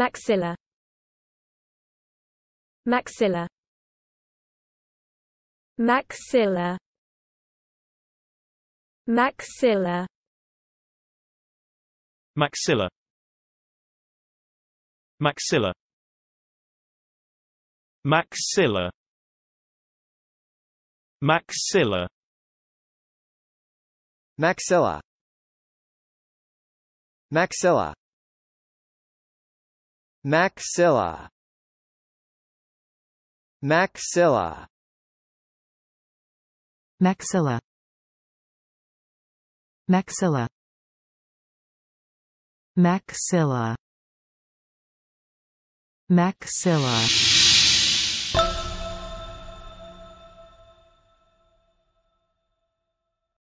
maxilla maxilla maxilla maxilla maxilla maxilla maxilla maxilla maxilla maxilla maxilla maxilla maxilla maxilla maxilla maxilla